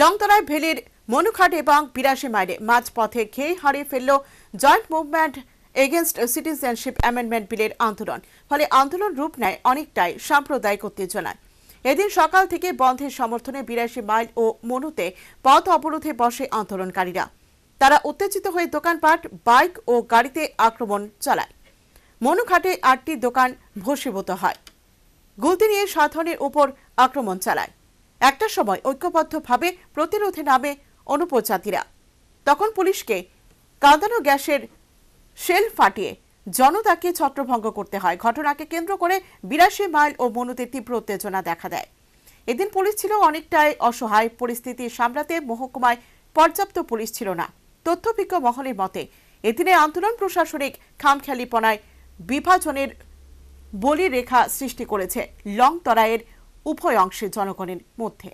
লংতরায় ভেলির মনুঘাট এবং বিরাশি মাইলে মাঝপথে খেয়ে হারিয়ে ফেলল joint movement against citizenship amendment বিলের আন্দোলন ফলে আন্দোলন রূপ নেয় অনেকটাই সাম্প্রদায়িক উত্তেজনায় এদিন সকাল থেকে বন্ধের সমর্থনে বিরাশি মাইল ও মনুতে পথ অবরোধে বসে আন্দোলনকারীরা তারা উত্তেজিত হয়ে দোকানপাট বাইক ও গাড়িতে আক্রমণ চালায় মনুঘাটে আটটি দোকান ভসীভূত হয় গুলতি নিয়ে সাধনের উপর আক্রমণ চালায় একটা সময় ঐক্যবদ্ধভাবে প্রতিরোধে নামে অনুপজাতিরা তখন পুলিশকে কাঁদানো গ্যাসের শেল ফাটিয়ে জনতাকে ছত্রভঙ্গ করতে হয় ঘটনাকে কেন্দ্র করে বিরাশি মাইল ও মনুতে তীব্র উত্তেজনা দেখা দেয় এদিন পুলিশ ছিল অনেকটাই অসহায় পরিস্থিতি সামলাতে মহকুমায় পর্যাপ্ত পুলিশ ছিল না তথ্যভিজ্ঞ মহলের মতে এদিনে আন্দোলন প্রশাসনিক খামখেয়ালিপনায় বিভাজনের বলি রেখা সৃষ্টি করেছে লং তরায়ের উভয় অংশের জনগণের মধ্যে